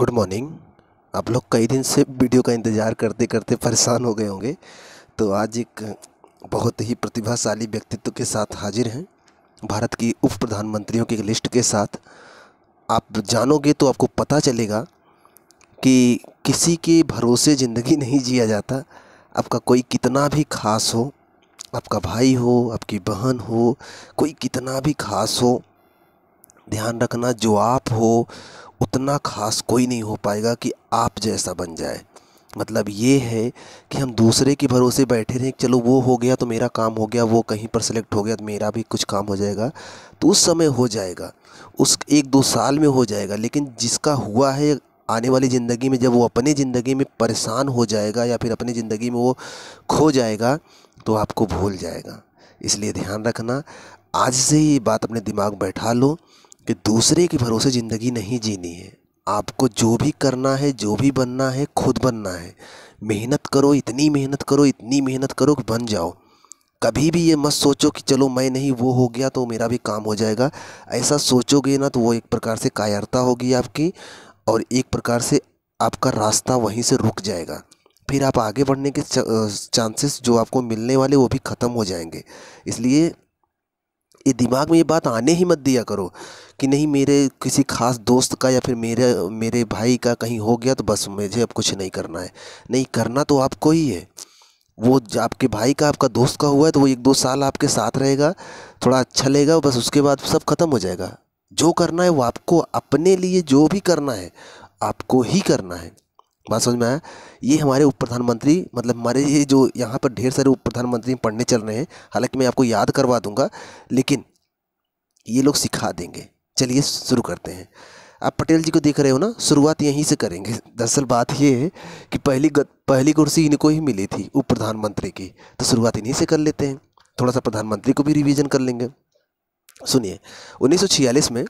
good morning आप लोग कई दिन से वीडियो का इंतज़ार करते करते परेशान हो गए होंगे तो आज एक बहुत ही प्रतिभाशाली व्यक्तित्व के साथ हाजिर हैं भारत की उप प्रधानमंत्रियों की लिस्ट के साथ आप जानोगे तो आपको पता चलेगा कि किसी के भरोसे ज़िंदगी नहीं जिया जाता आपका कोई कितना भी खास हो आपका भाई हो आपकी बहन हो कोई कितना भी खास हो ध्यान रखना जो आप हो उतना ख़ास कोई नहीं हो पाएगा कि आप जैसा बन जाए मतलब ये है कि हम दूसरे के भरोसे बैठे रहें चलो वो हो गया तो मेरा काम हो गया वो कहीं पर सेलेक्ट हो गया तो मेरा भी कुछ काम हो जाएगा तो उस समय हो जाएगा उस एक दो साल में हो जाएगा लेकिन जिसका हुआ है आने वाली ज़िंदगी में जब वो अपने ज़िंदगी में परेशान हो जाएगा या फिर अपनी ज़िंदगी में वो खो जाएगा तो आपको भूल जाएगा इसलिए ध्यान रखना आज से ही ये बात अपने दिमाग बैठा लो कि दूसरे के भरोसे ज़िंदगी नहीं जीनी है आपको जो भी करना है जो भी बनना है खुद बनना है मेहनत करो इतनी मेहनत करो इतनी मेहनत करो कि बन जाओ कभी भी ये मत सोचो कि चलो मैं नहीं वो हो गया तो मेरा भी काम हो जाएगा ऐसा सोचोगे ना तो वो एक प्रकार से कायरता होगी आपकी और एक प्रकार से आपका रास्ता वहीं से रुक जाएगा फिर आप आगे बढ़ने के चांसेस जो आपको मिलने वाले वो भी ख़त्म हो जाएंगे इसलिए ये दिमाग में ये बात आने ही मत दिया करो कि नहीं मेरे किसी खास दोस्त का या फिर मेरे मेरे भाई का कहीं हो गया तो बस मुझे अब कुछ नहीं करना है नहीं करना तो आपको ही है वो आपके भाई का आपका दोस्त का हुआ है तो वो एक दो साल आपके साथ रहेगा थोड़ा अच्छा लेगा बस उसके बाद सब ख़त्म हो जाएगा जो करना है वो आपको अपने लिए जो भी करना है आपको ही करना है बात समझ में आया ये हमारे उप प्रधानमंत्री मतलब हमारे ये जो यहाँ पर ढेर सारे उप प्रधानमंत्री पढ़ने चल रहे हैं हालांकि मैं आपको याद करवा दूंगा लेकिन ये लोग सिखा देंगे चलिए शुरू करते हैं आप पटेल जी को देख रहे हो ना शुरुआत यहीं से करेंगे दरअसल बात ये है कि पहली गत, पहली कुर्सी इनको ही मिली थी उप प्रधानमंत्री की तो शुरुआत इन्हीं से कर लेते हैं थोड़ा सा प्रधानमंत्री को भी रिवीजन कर लेंगे सुनिए 1946 में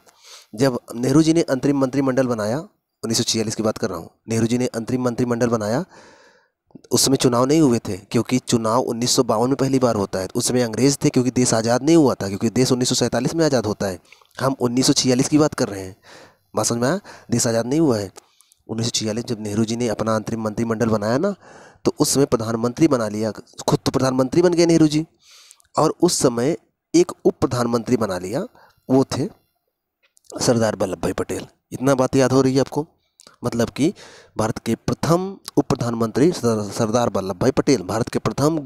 जब नेहरू जी ने अंतरिम मंत्रिमंडल बनाया 1946 की बात कर रहा हूँ नेहरू जी ने अंतरिम मंत्रिमंडल बनाया उसमें चुनाव नहीं हुए थे क्योंकि चुनाव उन्नीस में पहली बार होता है उसमें अंग्रेज़ थे क्योंकि देश आज़ाद नहीं हुआ था क्योंकि देश उन्नीस में आज़ाद होता है हम 1946 की बात कर रहे हैं बात समझ में आया देश आज़ाद नहीं हुआ है 1946 जब नेहरू जी ने अपना अंतरिम मंत्रिमंडल बनाया ना तो उस समय प्रधानमंत्री बना लिया खुद तो प्रधानमंत्री बन गए नेहरू जी और उस समय एक उप प्रधानमंत्री बना लिया वो थे सरदार वल्लभ भाई पटेल इतना बात याद हो रही है आपको मतलब कि भारत के प्रथम उप प्रधानमंत्री सरदार वल्लभ भाई पटेल भारत के प्रथम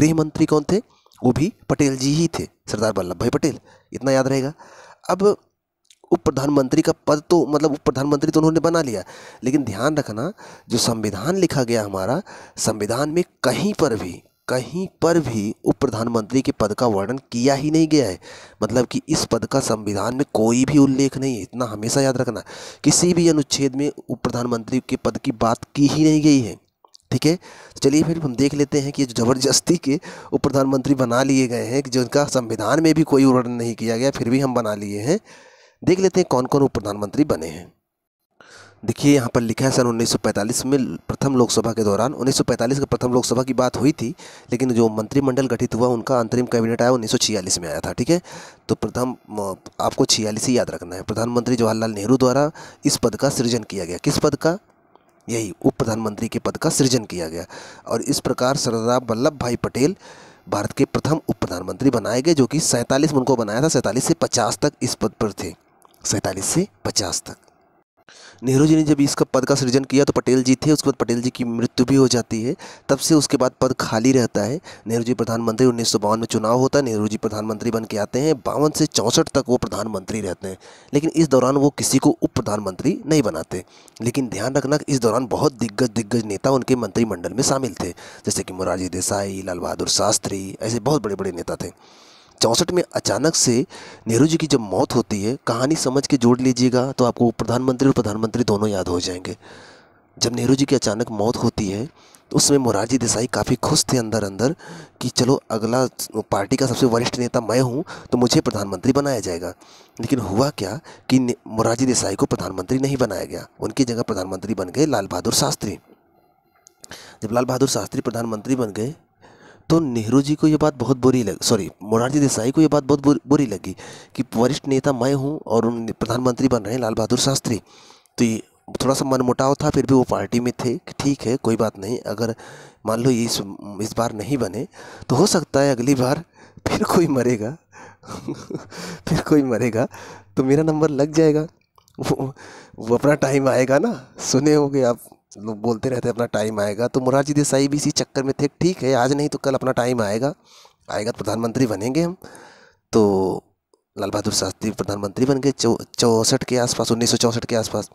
गृह मंत्री कौन थे वो भी पटेल जी ही थे सरदार वल्लभ भाई पटेल इतना याद रहेगा अब उप प्रधानमंत्री का पद तो मतलब उप प्रधानमंत्री तो उन्होंने बना लिया लेकिन ध्यान रखना जो संविधान लिखा गया हमारा संविधान में कहीं पर भी कहीं पर भी उप प्रधानमंत्री के पद का वर्णन किया ही नहीं गया है मतलब कि इस पद का संविधान में कोई भी उल्लेख नहीं है इतना हमेशा याद रखना किसी भी अनुच्छेद में उप प्रधानमंत्री के पद की बात की ही नहीं गई है ठीक है तो चलिए फिर हम देख लेते हैं कि ज़बरदस्ती के उप प्रधानमंत्री बना लिए गए हैं जिनका संविधान में भी कोई वर्णन नहीं किया गया फिर भी हम बना लिए हैं देख लेते हैं कौन कौन उप प्रधानमंत्री बने हैं देखिए यहाँ पर लिखा है सन 1945 में प्रथम लोकसभा के दौरान 1945 के प्रथम लोकसभा की बात हुई थी लेकिन जो मंत्रिमंडल गठित हुआ उनका अंतरिम कैबिनेट आया 1946 में आया था ठीक है तो प्रथम आपको छियालीस ही याद रखना है प्रधानमंत्री जवाहरलाल नेहरू द्वारा इस पद का सृजन किया गया किस पद का यही उप प्रधानमंत्री के पद का सृजन किया गया और इस प्रकार सरदार वल्लभ भाई पटेल भारत के प्रथम उप प्रधानमंत्री बनाए गए जो कि सैंतालीस उनको बनाया था सैंतालीस से पचास तक इस पद पर थे सैंतालीस से पचास तक नेहरू जी ने जब इसका पद का सृजन किया तो पटेल जी थे उसके बाद पटेल जी की मृत्यु भी हो जाती है तब से उसके बाद पद खाली रहता है नेहरू जी प्रधानमंत्री उन्नीस में चुनाव होता है नेहरू जी प्रधानमंत्री बन के आते हैं बावन से चौंसठ तक वो प्रधानमंत्री रहते हैं लेकिन इस दौरान वो किसी को उप प्रधानमंत्री नहीं बनाते लेकिन ध्यान रखना इस दौरान बहुत दिग्गज दिग्गज नेता उनके मंत्रिमंडल में शामिल थे जैसे कि मोरारजी देसाई लाल बहादुर शास्त्री ऐसे बहुत बड़े बड़े नेता थे चौंसठ में अचानक से नेहरू जी की जब मौत होती है कहानी समझ के जोड़ लीजिएगा तो आपको प्रधानमंत्री और प्रधानमंत्री दोनों याद हो जाएंगे जब नेहरू जी की अचानक मौत होती है तो उसमें मोरारजी देसाई काफ़ी खुश थे अंदर अंदर कि चलो अगला पार्टी का सबसे वरिष्ठ नेता मैं हूँ तो मुझे प्रधानमंत्री बनाया जाएगा लेकिन हुआ क्या कि मोरारजी देसाई को प्रधानमंत्री नहीं बनाया गया उनकी जगह प्रधानमंत्री बन गए लाल बहादुर शास्त्री जब लाल बहादुर शास्त्री प्रधानमंत्री बन गए तो नेहरू जी को ये बात बहुत बुरी लग सॉरी मोरारजी देसाई को ये बात बहुत बुरी लगी कि वरिष्ठ नेता मैं हूँ और प्रधानमंत्री बन रहे हैं लाल बहादुर शास्त्री तो ये थोड़ा सा मनमुटाव था फिर भी वो पार्टी में थे कि ठीक है कोई बात नहीं अगर मान लो ये इस इस बार नहीं बने तो हो सकता है अगली बार फिर कोई मरेगा फिर कोई मरेगा तो मेरा नंबर लग जाएगा वो, वो अपना टाइम आएगा ना सुने होगे आप लोग बोलते रहते अपना टाइम आएगा तो मुरारजी देसाई भी इसी चक्कर में थे ठीक है आज नहीं तो कल अपना टाइम आएगा आएगा तो प्रधानमंत्री बनेंगे हम तो लाल बहादुर शास्त्री प्रधानमंत्री बन गए चौंसठ के आसपास उन्नीस के आसपास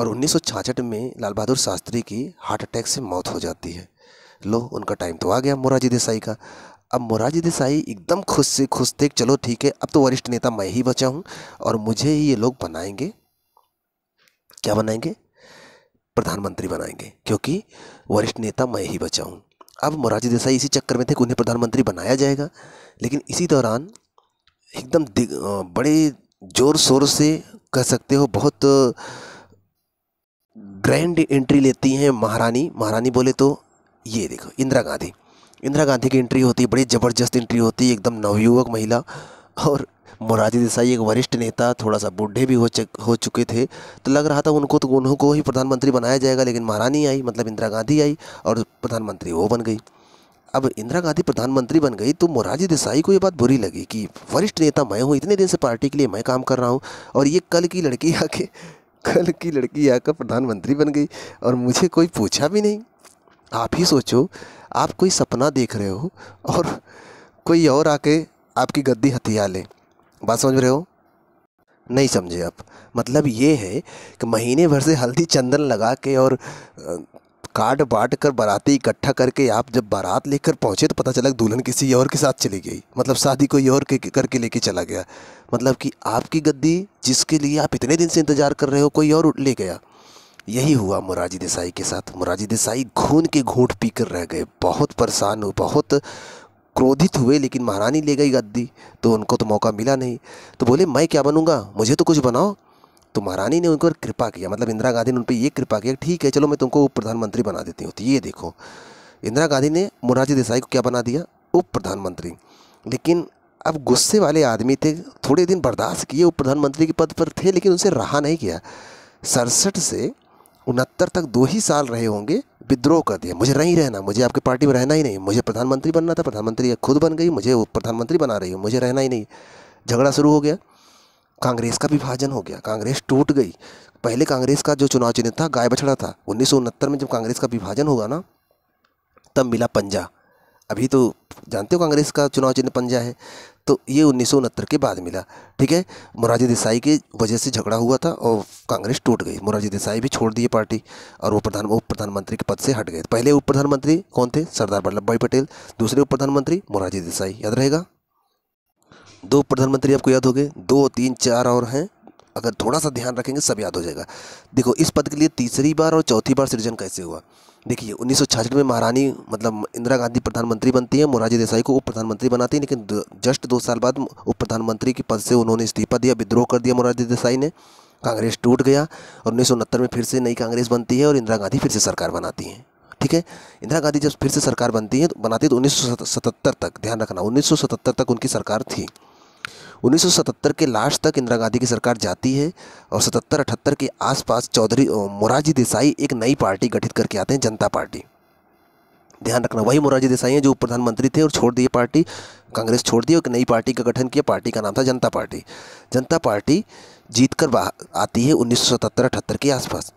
और उन्नीस में लाल बहादुर शास्त्री की हार्ट अटैक से मौत हो जाती है लो उनका टाइम तो आ गया मोरारजी देसाई का अब मोरारजी देसाई एकदम खुश से खुश थे चलो ठीक है अब तो वरिष्ठ नेता मैं ही बचा हूँ और मुझे ही ये लोग बनाएंगे क्या बनाएंगे प्रधानमंत्री बनाएंगे क्योंकि वरिष्ठ नेता मैं ही बचा हूँ अब मोरारजी देसाई इसी चक्कर में थे कि उन्हें प्रधानमंत्री बनाया जाएगा लेकिन इसी दौरान एकदम बड़े ज़ोर शोर से कह सकते हो बहुत ग्रैंड एंट्री लेती हैं महारानी महारानी बोले तो ये देखो इंदिरा गांधी इंदिरा गांधी की एंट्री होती है बड़ी ज़बरदस्त एंट्री होती है एकदम नवयुवक महिला और मोरारजी देसाई एक वरिष्ठ नेता थोड़ा सा बूढ़े भी हो चुक हो चुके थे तो लग रहा था उनको तो उन्हों को ही प्रधानमंत्री बनाया जाएगा लेकिन महारानी आई मतलब इंदिरा गांधी आई और प्रधानमंत्री वो बन गई अब इंदिरा गांधी प्रधानमंत्री बन गई तो मोरारजी देसाई को ये बात बुरी लगी कि वरिष्ठ नेता मैं हूँ इतने दिन से पार्टी के लिए मैं काम कर रहा हूँ और ये कल की लड़की आके कल की लड़की आकर प्रधानमंत्री बन गई और मुझे कोई पूछा भी नहीं आप ही सोचो आप कोई सपना देख रहे हो और कोई और आके आपकी गद्दी हथिया ले बात समझ रहे हो नहीं समझे आप मतलब ये है कि महीने भर से हल्दी चंदन लगा के और कार्ड बांट कर बाराती इकट्ठा करके आप जब बारात लेकर पहुँचे तो पता चला कि दुल्हन किसी और के साथ चली गई मतलब शादी कोई और के करके लेके चला गया मतलब कि आपकी गद्दी जिसके लिए आप इतने दिन से इंतज़ार कर रहे हो कोई और ले गया यही हुआ मोराजी देसाई के साथ मोराजी देसाई घून के घूट पी कर रह गए बहुत परेशान बहुत क्रोधित हुए लेकिन महारानी ले गई गद्दी तो उनको तो मौका मिला नहीं तो बोले मैं क्या बनूँगा मुझे तो कुछ बनाओ तो महारानी ने उनको कृपा किया मतलब इंदिरा गांधी ने उन पर ये कृपा किया ठीक है चलो मैं तुमको उप प्रधानमंत्री बना देती हूँ तो ये देखो इंदिरा गांधी ने मोरारजी देसाई को क्या बना दिया उप प्रधानमंत्री लेकिन अब गुस्से वाले आदमी थे थोड़े दिन बर्दाश्त किए उप प्रधानमंत्री के पद पर थे लेकिन उनसे रहा नहीं किया सड़सठ से उनहत्तर तक दो ही साल रहे होंगे विद्रोह कर दिया मुझे नहीं रहना मुझे आपकी पार्टी में रहना ही नहीं मुझे प्रधानमंत्री बनना था प्रधानमंत्री खुद बन गई मुझे प्रधानमंत्री बना रही हूँ मुझे रहना ही नहीं झगड़ा शुरू हो गया कांग्रेस का विभाजन हो गया कांग्रेस टूट गई पहले कांग्रेस का जो चुनाव चिन्ह था गाय बछड़ा था उन्नीस में जब कांग्रेस का विभाजन होगा ना तब मिला पंजा अभी तो जानते हो कांग्रेस का चुनाव चिन्ह पंजा है तो ये उन्नीस के बाद मिला ठीक है मोरारजी देसाई की वजह से झगड़ा हुआ था और कांग्रेस टूट गई मोरारजी देसाई भी छोड़ दिए पार्टी और वो प्रधान उप प्रधानमंत्री के पद से हट गए पहले उप प्रधानमंत्री कौन थे सरदार वल्लभ भाई पटेल दूसरे उप प्रधानमंत्री मोरारजी देसाई याद रहेगा दो प्रधानमंत्री आपको याद हो गए दो तीन चार और हैं अगर थोड़ा सा ध्यान रखेंगे सब याद हो जाएगा देखो इस पद के लिए तीसरी बार और चौथी बार सृजन कैसे हुआ देखिए उन्नीस में महारानी मतलब इंदिरा गांधी प्रधानमंत्री बनती हैं मोरारजी देसाई को उप प्रधानमंत्री बनाती हैं लेकिन जस्ट दो साल बाद उप प्रधानमंत्री के पद से उन्होंने इस्तीफा दिया विद्रोह कर दिया मोरारजी देसाई ने कांग्रेस टूट गया और उन्नीस में फिर से नई कांग्रेस बनती है और इंदिरा गांधी फिर से सरकार बनाती हैं ठीक है इंदिरा गांधी जब फिर से सरकार बनती है तो बनाती है तो उन्नीस तक ध्यान रखना उन्नीस तक उनकी सरकार थी 1977 के लास्ट तक इंदिरा गांधी की सरकार जाती है और 77 अठहत्तर के आसपास चौधरी मोरारजी देसाई एक नई पार्टी गठित करके आते हैं जनता पार्टी ध्यान रखना वही मोरारजी देसाई हैं जो प्रधानमंत्री थे और छोड़ दिए पार्टी कांग्रेस छोड़ दी और एक नई पार्टी का गठन किया पार्टी का नाम था जनता पार्टी जनता पार्टी जीत कर आती है उन्नीस सौ के आसपास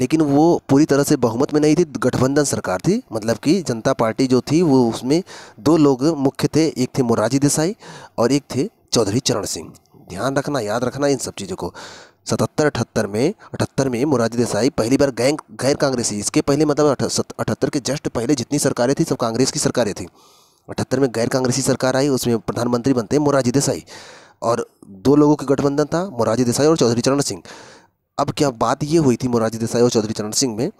लेकिन वो पूरी तरह से बहुमत में नहीं थी गठबंधन सरकार थी मतलब कि जनता पार्टी जो थी वो उसमें दो लोग मुख्य थे एक थे मोरारजी देसाई और एक थे चौधरी चरण सिंह ध्यान रखना याद रखना इन सब चीज़ों को सतहत्तर अठहत्तर में अठहत्तर में मोरारजी देसाई पहली बार गैंग गैर कांग्रेसी इसके पहले मतलब अठहत्तर के जस्ट पहले जितनी सरकारें थी सब कांग्रेस की सरकारें थी अठहत्तर में गैर कांग्रेसी सरकार आई उसमें प्रधानमंत्री बनते हैं मोरारजी देसाई और दो लोगों के गठबंधन था मोरारजी देसाई और चौधरी चरण सिंह अब क्या बात ये हुई थी मोरारजी देसाई और चौधरी चरण सिंह में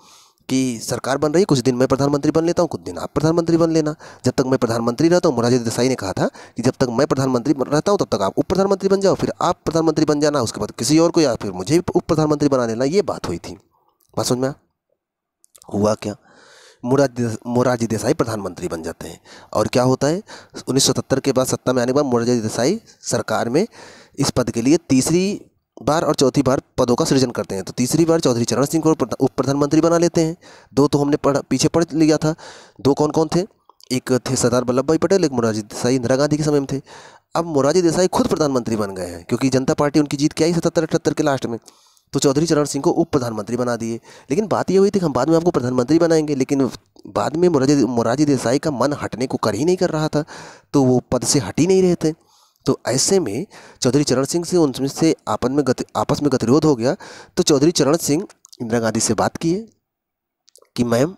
कि सरकार बन रही है कुछ दिन मैं प्रधानमंत्री बन लेता हूँ कुछ दिन आप प्रधानमंत्री बन लेना जब तक मैं प्रधानमंत्री रहता हूँ मोरारजी देसाई ने कहा था कि जब तक मैं प्रधानमंत्री रहता हूँ तब तक आप उप प्रधानमंत्री बन जाओ फिर आप प्रधानमंत्री बन जाना उसके बाद किसी और को या फिर मुझे उप प्रधानमंत्री बना लेना ये बात हुई थी बात समझ में हुआ क्या मोरारजी मोरारजी देसाई प्रधानमंत्री बन जाते हैं और क्या होता है उन्नीस के बाद सत्ता में आने के बाद मोरारजी देसाई सरकार में इस पद के लिए तीसरी बार और चौथी बार पदों का सृजन करते हैं तो तीसरी बार चौधरी चरण सिंह को उप प्रधानमंत्री बना लेते हैं दो तो हमने पढ़ पीछे पढ़ लिया था दो कौन कौन थे एक थे सरदार वल्लभ भाई पटेल एक मोरारजी देसाई इंदिरा गांधी के समय में थे अब मोरारजी देसाई खुद प्रधानमंत्री बन गए हैं क्योंकि जनता पार्टी उनकी जीत क्या आई सतहत्तर अठहत्तर के लास्ट में तो चौधरी चरण सिंह को उप प्रधानमंत्री बना दिए लेकिन बात ये हुई थी कि हम बाद में आपको प्रधानमंत्री बनाएंगे लेकिन बाद में मोरारजी मोरारजी देसाई का मन हटने को कर ही नहीं कर रहा था तो वो पद से हट ही नहीं रहे थे तो ऐसे में चौधरी चरण सिंह से उनमें से आपन में गति आपस में गतिरोध हो गया तो चौधरी चरण सिंह इंदिरा गांधी से बात किए कि मैम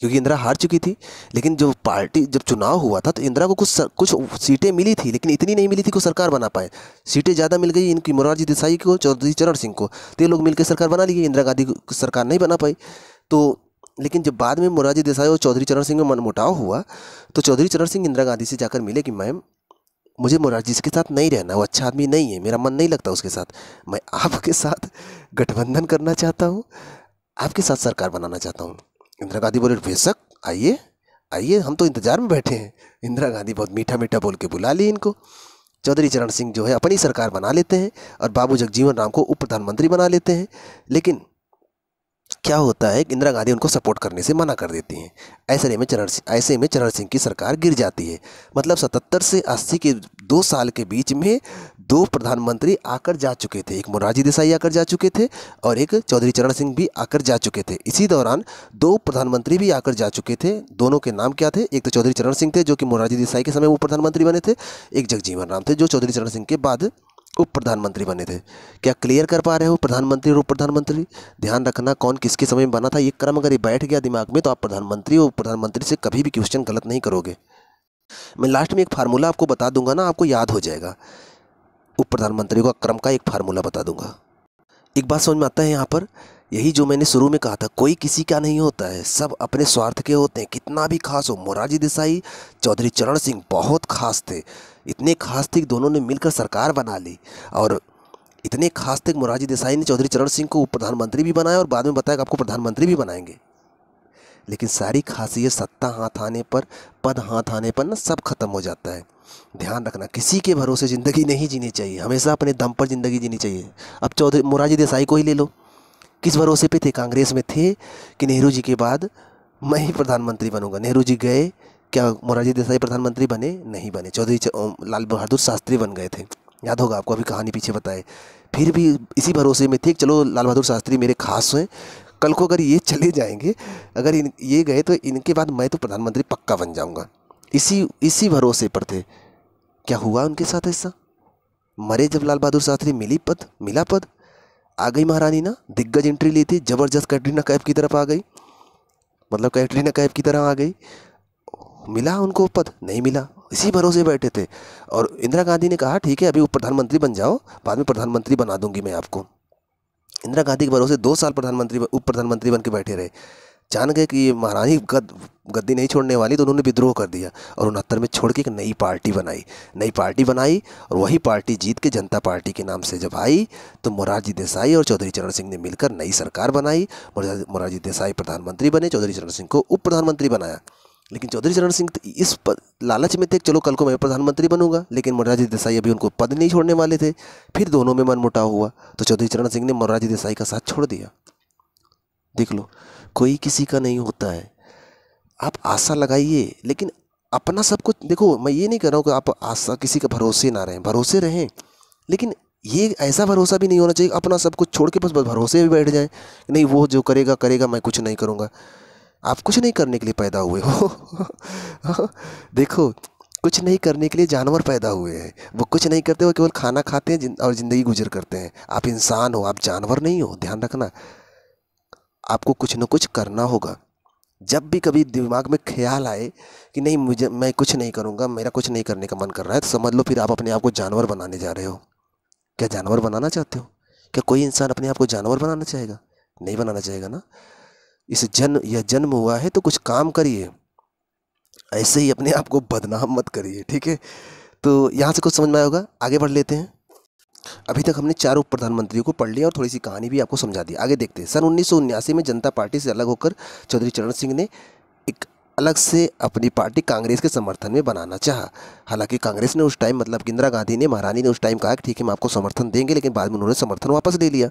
क्योंकि इंदिरा हार चुकी थी लेकिन जो पार्टी जब चुनाव हुआ था तो इंदिरा को कुछ सर, कुछ सीटें मिली थी लेकिन इतनी नहीं मिली थी कि सरकार बना पाए सीटें ज़्यादा मिल गई इनकी मोरारजी देसाई को चौधरी चरण सिंह को तो ये लोग मिलकर सरकार बना लिए इंदिरा गांधी सरकार नहीं बना पाई तो लेकिन जब बाद में मोरारजी देसाई और चौधरी चरण सिंह में मनमुटाव हुआ तो चौधरी चरण सिंह इंदिरा गांधी से जाकर मिले कि मैम मुझे मुरारजी के साथ नहीं रहना वो अच्छा आदमी नहीं है मेरा मन नहीं लगता उसके साथ मैं आपके साथ गठबंधन करना चाहता हूँ आपके साथ सरकार बनाना चाहता हूँ इंदिरा गांधी बोले बेशक आइए आइए हम तो इंतज़ार में बैठे हैं इंदिरा गांधी बहुत मीठा मीठा बोल के बुला ली इनको चौधरी चरण सिंह जो है अपनी सरकार बना लेते हैं और बाबू जगजीवन राम को उप प्रधानमंत्री बना लेते हैं लेकिन क्या होता है कि इंदिरा गांधी उनको सपोर्ट करने से मना कर देती हैं ऐसे में चरण ऐसे में चरण सिंह की सरकार गिर जाती है मतलब सतहत्तर से अस्सी के दो साल के बीच में दो प्रधानमंत्री आकर जा चुके थे एक मोरारजी देसाई आकर जा चुके थे और एक चौधरी चरण सिंह भी आकर जा चुके थे इसी दौरान दो प्रधानमंत्री भी आकर जा चुके थे दोनों के नाम क्या थे एक तो चौधरी चरण सिंह थे जो कि मोरारजी देसाई के समय वो प्रधानमंत्री बने थे एक जगजीवन राम थे जो चौधरी चरण सिंह के बाद उप प्रधानमंत्री बने थे क्या क्लियर कर पा रहे हो प्रधानमंत्री और उप प्रधानमंत्री ध्यान रखना कौन किसके समय में बना था ये क्रम अगर ये बैठ गया दिमाग में तो आप प्रधानमंत्री और उप प्रधानमंत्री से कभी भी क्वेश्चन गलत नहीं करोगे मैं लास्ट में एक फार्मूला आपको बता दूंगा ना आपको याद हो जाएगा उप प्रधानमंत्री का क्रम का एक फार्मूला बता दूंगा एक बात समझ में आता है यहाँ पर यही जो मैंने शुरू में कहा था कोई किसी का नहीं होता है सब अपने स्वार्थ के होते हैं कितना भी खास हो मोरारजी देसाई चौधरी चरण सिंह बहुत खास थे इतने खास थे कि दोनों ने मिलकर सरकार बना ली और इतने खास थे मोरारजी देसाई ने चौधरी चरण सिंह को प्रधानमंत्री भी बनाया और बाद में बताया कि आपको प्रधानमंत्री भी बनाएंगे लेकिन सारी खासियत सत्ता हाथ आने पर पद हाथ आने पर ना सब खत्म हो जाता है ध्यान रखना किसी के भरोसे ज़िंदगी नहीं जीनी चाहिए हमेशा अपने दम पर ज़िंदगी जीनी चाहिए अब चौधरी मोरारजी देसाई को ही ले लो किस भरोसे पे थे कांग्रेस में थे कि नेहरू जी के बाद मैं ही प्रधानमंत्री बनूंगा नेहरू जी गए क्या मोरारजी देसाई प्रधानमंत्री बने नहीं बने चौधरी लाल बहादुर शास्त्री बन गए थे याद होगा आपको अभी कहानी पीछे बताए फिर भी इसी भरोसे में थे चलो लाल बहादुर शास्त्री मेरे खास हैं कल को अगर ये चले जाएंगे अगर इन ये गए तो इनके बाद मैं तो प्रधानमंत्री पक्का बन जाऊंगा इसी इसी भरोसे पर थे क्या हुआ उनके साथ ऐसा मरे जब लाल बहादुर शास्त्री मिली पद मिला पद आ गई महारानी ना दिग्गज एंट्री ली थी ज़बरदस्त कैटरीना कैफ की तरफ आ गई मतलब कैटरीना कैफ की तरह आ गई मिला उनको पद नहीं मिला इसी भरोसे बैठे थे और इंदिरा गांधी ने कहा ठीक है अभी प्रधानमंत्री बन जाओ बाद में प्रधानमंत्री बना दूंगी मैं आपको इंदिरा गांधी के भरोसे दो साल प्रधानमंत्री उप प्रधानमंत्री बन के बैठे रहे जान गए कि ये महारानी गद गद्दी नहीं छोड़ने वाली तो उन्होंने विद्रोह कर दिया और उनहत्तर में छोड़ के एक नई पार्टी बनाई नई पार्टी बनाई और वही पार्टी जीत के जनता पार्टी के नाम से जब आई तो मोरारजी देसाई और चौधरी चरण सिंह ने मिलकर नई सरकार बनाई मोरारजी देसाई प्रधानमंत्री बने चौधरी चरण सिंह को उप प्रधानमंत्री बनाया लेकिन चौधरी चरण सिंह तो इस पद लालच में थे चलो कल को मैं प्रधानमंत्री बनूंगा लेकिन मोरारजी देसाई अभी उनको पद नहीं छोड़ने वाले थे फिर दोनों में मनमुटाव हुआ तो चौधरी चरण सिंह ने मोरारजी देसाई का साथ छोड़ दिया देख लो कोई किसी का नहीं होता है आप आशा लगाइए लेकिन अपना सब कुछ देखो मैं ये नहीं कह रहा हूँ कि आप आशा किसी का भरोसे ना रहें भरोसे रहें लेकिन ये ऐसा भरोसा भी नहीं होना चाहिए अपना सब कुछ छोड़ के बस बस भरोसे भी बैठ जाए नहीं वो जो करेगा करेगा मैं कुछ नहीं करूँगा आप कुछ नहीं करने के लिए पैदा हुए हो देखो कुछ नहीं करने के लिए जानवर पैदा हुए हैं वो कुछ नहीं करते वो केवल खाना खाते हैं और ज़िंदगी गुजर करते हैं आप इंसान हो आप जानवर नहीं हो ध्यान रखना आपको कुछ ना कुछ करना होगा जब भी कभी दिमाग में ख्याल आए कि नहीं मुझे मैं कुछ नहीं करूँगा मेरा कुछ नहीं करने का मन कर रहा है तो समझ लो फिर आप अपने आप को जानवर बनाने जा रहे हो क्या जानवर बनाना चाहते हो क्या कोई इंसान अपने आप को जानवर बनाना चाहेगा नहीं बनाना चाहेगा ना इस जन्म यह जन्म हुआ है तो कुछ काम करिए ऐसे ही अपने आप को बदनाम मत करिए ठीक है तो यहाँ से कुछ समझ में आएगा होगा आगे बढ़ लेते हैं अभी तक हमने चार उप प्रधानमंत्रियों को पढ़ लिया और थोड़ी सी कहानी भी आपको समझा दी आगे देखते हैं सन उन्नीस में जनता पार्टी से अलग होकर चौधरी चरण सिंह ने एक अलग से अपनी पार्टी कांग्रेस के समर्थन में बनाना चाहा हालांकि कांग्रेस ने उस टाइम मतलब इंदिरा गांधी ने महारानी ने उस टाइम कहा कि ठीक है हम आपको समर्थन देंगे लेकिन बाद में उन्होंने समर्थन वापस ले लिया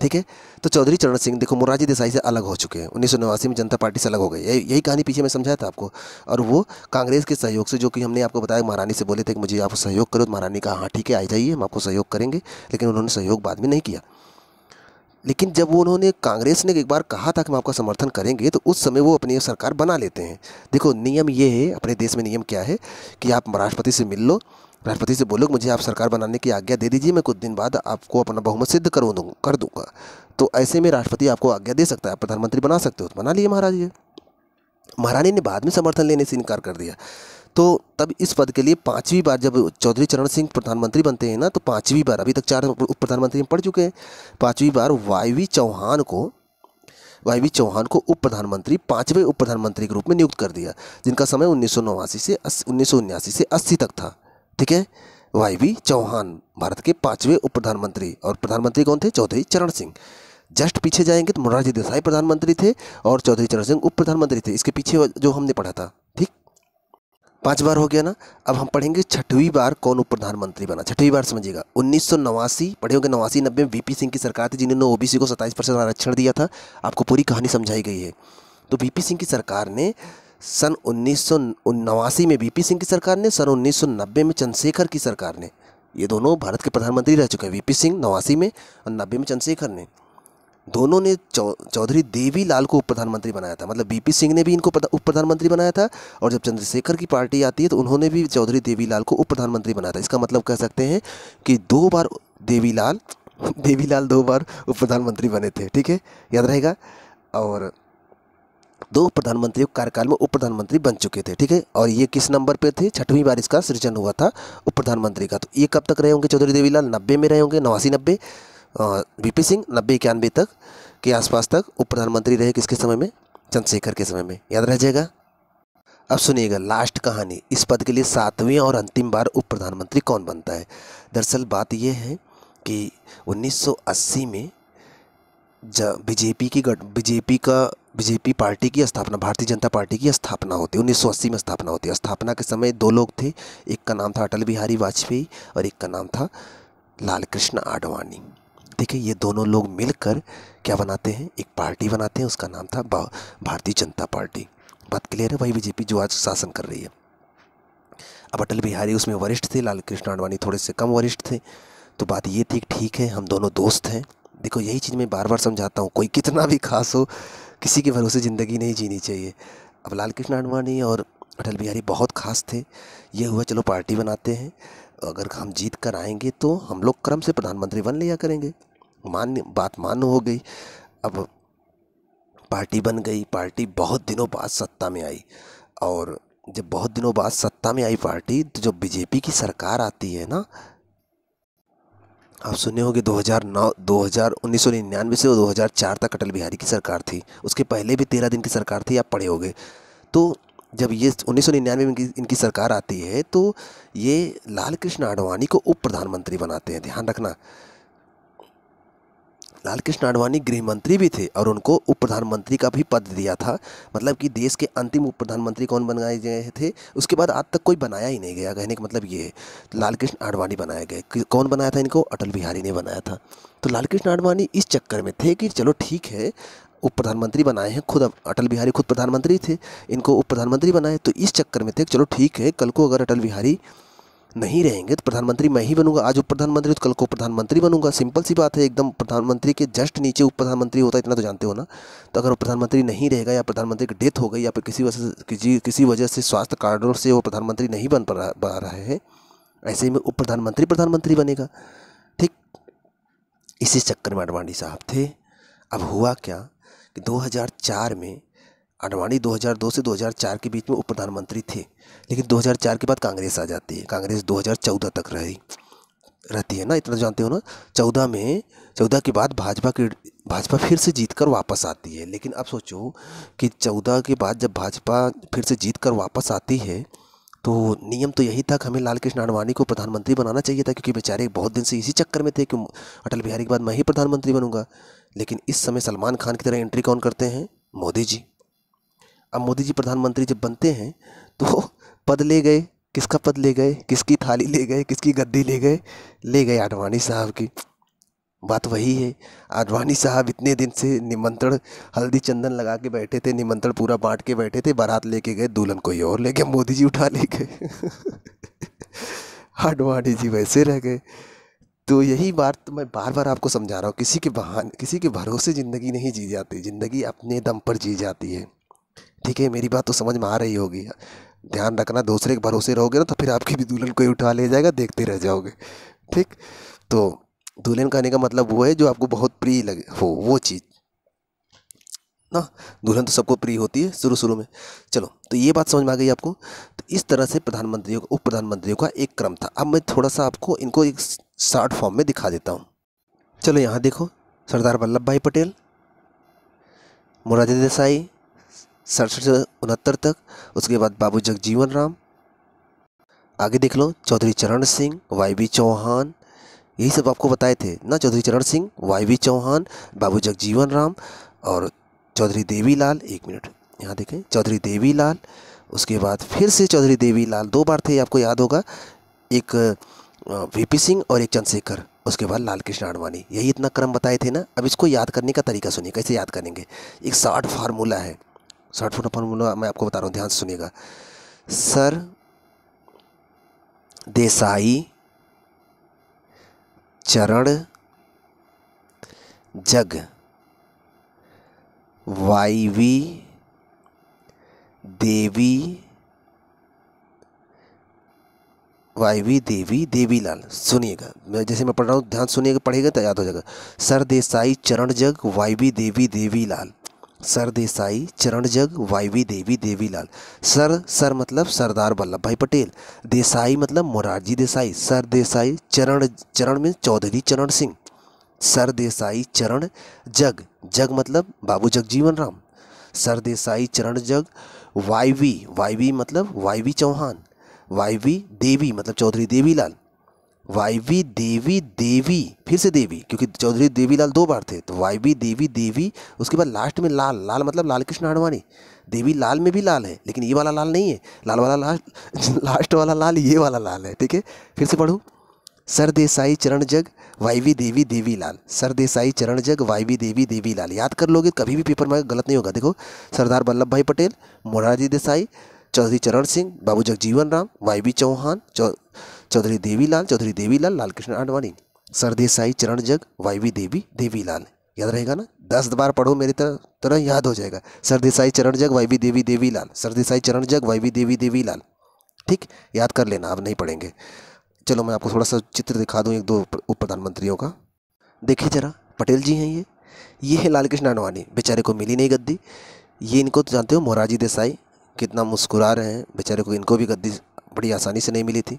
ठीक है तो चौधरी चरण सिंह देखो मोरारजी देसाई से अलग हो चुके हैं उन्नीस में जनता पार्टी से अलग हो गए यही कहानी पीछे मैं समझाया था आपको और वो कांग्रेस के सहयोग से जो कि हमने आपको बताया महारानी से बोले थे कि मुझे आप सहयोग करो तो महारानी कहा हाँ ठीक है आ जाइए हम आपको सहयोग करेंगे लेकिन उन्होंने सहयोग बाद में नहीं किया लेकिन जब उन्होंने कांग्रेस ने एक बार कहा था कि हम आपका समर्थन करेंगे तो उस समय वो अपनी सरकार बना लेते हैं देखो नियम ये है अपने देश में नियम क्या है कि आप राष्ट्रपति से मिल लो राष्ट्रपति से बोलो मुझे आप सरकार बनाने की आज्ञा दे दीजिए मैं कुछ दिन बाद आपको अपना बहुमत सिद्ध कर दूँ कर दूंगा तो ऐसे में राष्ट्रपति आपको आज्ञा दे सकता है प्रधानमंत्री बना सकते हो तो बना लिए महाराज ये महारानी ने बाद में समर्थन लेने से इनकार कर दिया तो तब इस पद के लिए पांचवी बार जब चौधरी चरण सिंह प्रधानमंत्री बनते हैं ना तो पांचवी बार अभी तक चार उप प्रधानमंत्री पढ़ चुके हैं पांचवी बार वाईवी चौहान को वाईवी चौहान को उप प्रधानमंत्री पाँचवें उप प्रधानमंत्री के रूप में नियुक्त कर दिया जिनका समय उन्नीस से उन्नीस से अस्सी तक था ठीक है वाई बी चौहान भारत के पांचवे उप प्रधानमंत्री और प्रधानमंत्री कौन थे चौधरी चरण सिंह जस्ट पीछे जाएंगे तो मोरारजी देसाई प्रधानमंत्री थे और चौधरी चरण सिंह उप प्रधानमंत्री थे इसके पीछे जो हमने पढ़ा था ठीक पांच बार हो गया ना अब हम पढ़ेंगे छठवीं बार कौन उप प्रधानमंत्री बना छठवीं बार समझिएगा उन्नीस सौ नवासी पढ़े होंगे नवासी नब्बे में वीपी सिंह की सरकार थी जिन्होंने ओबीसी को सत्ताईस परसेंट आरक्षण दिया था आपको पूरी कहानी समझाई गई है तो वीपी सिंह की सरकार ने सन उन्नीस में वीपी सिंह की सरकार ने सन 1990 में चंद्रशेखर की सरकार ने ये दोनों भारत के प्रधानमंत्री रह चुके हैं वीपी सिंह नवासी में और नब्बे में चंद्रशेखर ने दोनों ने चौधरी देवी लाल को उप प्रधानमंत्री बनाया था मतलब बीपी सिंह ने भी इनको उप प्रधानमंत्री बनाया था और जब चंद्रशेखर की पार्टी आती है तो उन्होंने भी चौधरी देवी लाल को उप प्रधानमंत्री बनाया था इसका मतलब कह सकते हैं कि दो बार देवी लाल देवी लाल दो बार उप प्रधानमंत्री बने थे ठीक है याद रहेगा और दो प्रधानमंत्रियों के कार्यकाल में उप प्रधानमंत्री बन चुके थे ठीक है और ये किस नंबर पे थे छठवीं बार इसका सृजन हुआ था उप प्रधानमंत्री का तो ये कब तक रहे होंगे चौधरी देवीलाल नब्बे में रहे होंगे नवासी नब्बे वीपी सिंह नब्बे इक्यानबे तक के आसपास तक उप प्रधानमंत्री रहे किसके समय में चंद्रशेखर के समय में याद रह जाएगा अब सुनिएगा लास्ट कहानी इस पद के लिए सातवीं और अंतिम बार उप प्रधानमंत्री कौन बनता है दरअसल बात यह है कि 1980 में बीजेपी की गठ बीजेपी का बीजेपी पार्टी की स्थापना भारतीय जनता पार्टी की स्थापना होती है उन्नीस में स्थापना होती है स्थापना के समय दो लोग थे एक का नाम था अटल बिहारी वाजपेयी और एक का नाम था लाल कृष्ण आडवाणी देखिए ये दोनों लोग मिलकर क्या बनाते हैं एक पार्टी बनाते हैं उसका नाम था भारतीय जनता पार्टी बात क्लियर है वही बीजेपी जो आज शासन कर रही है अब अटल बिहारी उसमें वरिष्ठ थे लाल कृष्ण आडवाणी थोड़े से कम वरिष्ठ थे तो बात ये थी ठीक है हम दोनों दोस्त हैं देखो यही चीज़ मैं बार बार समझाता हूँ कोई कितना भी खास हो किसी के भरोसे ज़िंदगी नहीं जीनी चाहिए अब लाल कृष्ण आडवाणी और अटल बिहारी बहुत खास थे ये हुआ चलो पार्टी बनाते हैं अगर हम जीत कर आएंगे तो हम लोग क्रम से प्रधानमंत्री बन लिया करेंगे मान्य बात मान्य हो गई अब पार्टी बन गई पार्टी बहुत दिनों बाद सत्ता में आई और जब बहुत दिनों बाद सत्ता में आई पार्टी तो जो बीजेपी की सरकार आती है ना आप सुने होंगे 2009 हज़ार उन्नीस से 2004 तक अटल बिहारी की सरकार थी उसके पहले भी तेरह दिन की सरकार थी आप पढ़े होंगे तो जब ये उन्नीस में इनकी इनकी सरकार आती है तो ये लाल कृष्ण आडवाणी को उप प्रधानमंत्री बनाते हैं ध्यान रखना लालकृष्ण आडवाणी गृह मंत्री भी थे और उनको उप प्रधानमंत्री का भी पद दिया था मतलब कि देश के अंतिम उप प्रधानमंत्री कौन बनाए गए थे उसके बाद आज तक कोई बनाया ही नहीं गया कहने का मतलब ये है लालकृष्ण आडवाणी बनाए गए कौन बनाया था इनको अटल बिहारी ने बनाया था तो लालकृष्ण आडवाणी इस चक्कर में थे कि चलो ठीक है उप प्रधानमंत्री बनाए हैं खुद अटल बिहारी खुद प्रधानमंत्री थे इनको उप प्रधानमंत्री बनाए तो इस चक्कर में थे चलो ठीक है कल को अगर अटल बिहारी नहीं रहेंगे तो प्रधानमंत्री मैं ही बनूंगा आज उप प्रधानमंत्री तो कल को प्रधानमंत्री बनूंगा सिंपल सी बात है एकदम प्रधानमंत्री के जस्ट नीचे उप प्रधानमंत्री होता है इतना तो जानते हो ना तो अगर वो प्रधानमंत्री नहीं रहेगा या प्रधानमंत्री की डेथ हो गई या फिर किसी वजह से किसी किसी वजह से स्वास्थ्य कारणों से वो प्रधानमंत्री नहीं बन पा रहे हैं ऐसे में उप प्रधानमंत्री प्रधानमंत्री बनेगा ठीक इसी चक्कर में अडवाणी साहब थे अब हुआ क्या कि दो में अडवाणी 2002 से 2004 के बीच में उप प्रधानमंत्री थे लेकिन 2004 के बाद कांग्रेस आ जाती है कांग्रेस 2014 तक रही रहती है ना इतना तो जानते हो ना चौदह में चौदह के बाद भाजपा की भाजपा फिर से जीत कर वापस आती है लेकिन अब सोचो कि चौदह के बाद जब भाजपा फिर से जीत कर वापस आती है तो नियम तो यही था कि हमें लाल कृष्ण आडवाणी को प्रधानमंत्री बनाना चाहिए था क्योंकि बेचारे बहुत दिन से इसी चक्कर में थे कि अटल बिहारी के बाद मैं ही प्रधानमंत्री बनूंगा लेकिन इस समय सलमान खान की तरह एंट्री कौन करते हैं मोदी जी अब मोदी जी प्रधानमंत्री जब बनते हैं तो पद ले गए किसका पद ले गए किसकी थाली ले गए किसकी गद्दी ले गए ले गए आडवाणी साहब की बात वही है आडवाणी साहब इतने दिन से निमंत्रण हल्दी चंदन लगा के बैठे थे निमंत्रण पूरा बांट के बैठे थे बारात लेके गए दुल्हन कोई और ले गए मोदी जी उठा ले गए आडवाणी जी वैसे रह गए तो यही बात तो मैं बार बार आपको समझा रहा हूँ किसी के बहाने किसी के भरोसे ज़िंदगी नहीं जी जाती ज़िंदगी अपने दम पर जी जाती है ठीक है मेरी बात तो समझ में आ रही होगी ध्यान रखना दूसरे के भरोसे रहोगे ना तो फिर आपकी भी दुल्हन कोई उठा ले जाएगा देखते रह जाओगे ठीक तो दुल्हन कहने का मतलब वो है जो आपको बहुत प्रिय लगे हो वो चीज़ ना दुल्हन तो सबको प्रिय होती है शुरू शुरू में चलो तो ये बात समझ में आ गई आपको तो इस तरह से प्रधानमंत्रियों का उप प्रधानमंत्रियों का एक क्रम था अब मैं थोड़ा सा आपको इनको एक शार्ट फॉर्म में दिखा देता हूँ चलो यहाँ देखो सरदार वल्लभ भाई पटेल मोरारजी देसाई सड़सठ से उनहत्तर तक उसके बाद बाबू जगजीवन राम आगे देख लो चौधरी चरण सिंह वाई बी चौहान यही सब आपको बताए थे ना चौधरी चरण सिंह वाई बी चौहान बाबू जगजीवन राम और चौधरी देवीलाल एक मिनट यहाँ देखें चौधरी देवीलाल उसके बाद फिर से चौधरी देवीलाल दो बार थे आपको याद होगा एक वीपी सिंह और एक चंद्रशेखर उसके बाद लाल कृष्ण आडवाणी यही इतना क्रम बताए थे ना अब इसको याद करने का तरीका सुनिए कैसे याद करेंगे एक शार्ट फार्मूला है शॉर्ट फॉर्म फॉर्मूला मैं आपको बता रहा हूँ ध्यान से सुनिएगा सर देसाई चरण जग वाईवी देवी वाईवी देवी देवीलाल सुनिएगा मैं जैसे मैं पढ़ रहा हूँ ध्यान सुनिएगा पढ़ेगा तो याद हो जाएगा सर देसाई चरण जग वाईवी देवी देवीलाल सर देसाई चरण जग वाईवी देवी देवीलाल सर सर मतलब सरदार वल्लभ भाई पटेल देसाई मतलब मोरारजी देसाई सर देसाई चरण चरण में चौधरी चरण सिंह सर देसाई चरण जग जग मतलब बाबू जगजीवन राम सर देसाई चरण जग वाईवी वाईवी मतलब वाईवी चौहान वाईवी देवी मतलब चौधरी देवीलाल वाईवी देवी देवी फिर से देवी क्योंकि चौधरी देवीलाल दो बार थे तो वाईवी देवी देवी उसके बाद लास्ट में लाल लाल मतलब लाल कृष्ण आडवाणी देवी लाल में भी लाल है लेकिन ये वाला लाल नहीं है लाल वाला लास्ट लास्ट वाला लाल ये वाला लाल है ठीक है फिर से पढ़ू सर देसाई चरण जग वाईवी देवी देवी लाल सर देसाई चरण जग वाईवी देवी देवी लाल याद कर लोगे कभी भी पेपर में गलत नहीं होगा देखो सरदार वल्लभ भाई Patel Morarji Desai Chaudhary Charan Singh Babu Jagjivan Ram Y V Chavan Chaudhary Devilal Chaudhary Devilal Lalkrishna Advani Sardesai Charan Jag V Devi Devilal याद रहेगा ना दस बार पढ़ो मेरी तरह तरह याद हो जाएगा सरदेसाई चरण जग वी देवी देवीलाल सरदेसाई चरण जग वी देवी देवीलाल ठीक याद कर लेना आप नहीं पढ़ेंगे चलो मैं आपको थोड़ा सा चित्र दिखा दूँ एक दो उप प्रधानमंत्रियों का देखिए जरा पटेल जी हैं ये ये है लालकृष्ण आडवाणी बेचारे को मिली नहीं गद्दी ये इनको तो जानते हो मोराजी देसाई कितना मुस्कुरा रहे हैं बेचारे को इनको भी गद्दी बड़ी आसानी से नहीं मिली थी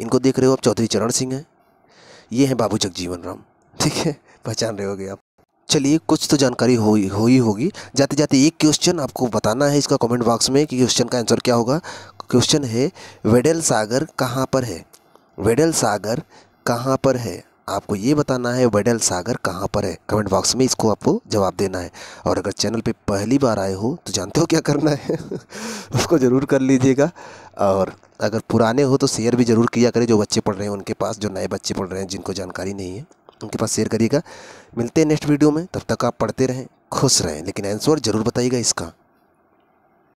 इनको देख रहे हो आप चौधरी चरण सिंह हैं ये हैं बाबू जगजीवन राम ठीक है पहचान रहे होगे आप चलिए कुछ तो जानकारी हो ही हो ही होगी जाते जाते एक क्वेश्चन आपको बताना है इसका कमेंट बॉक्स में कि क्वेश्चन का आंसर क्या होगा क्वेश्चन है वेडल सागर कहाँ पर है वेडल सागर कहाँ पर है आपको ये बताना है वेडल सागर कहाँ पर है कमेंट बॉक्स में इसको आपको जवाब देना है और अगर चैनल पे पहली बार आए हो तो जानते हो क्या करना है उसको ज़रूर कर लीजिएगा और अगर पुराने हो तो शेयर भी ज़रूर किया करें जो बच्चे पढ़ रहे हैं उनके पास जो नए बच्चे पढ़ रहे हैं जिनको जानकारी नहीं है उनके पास शेयर करिएगा मिलते हैं नेक्स्ट वीडियो में तब तक आप पढ़ते रहें खुश रहें लेकिन आंसर ज़रूर बताइएगा इसका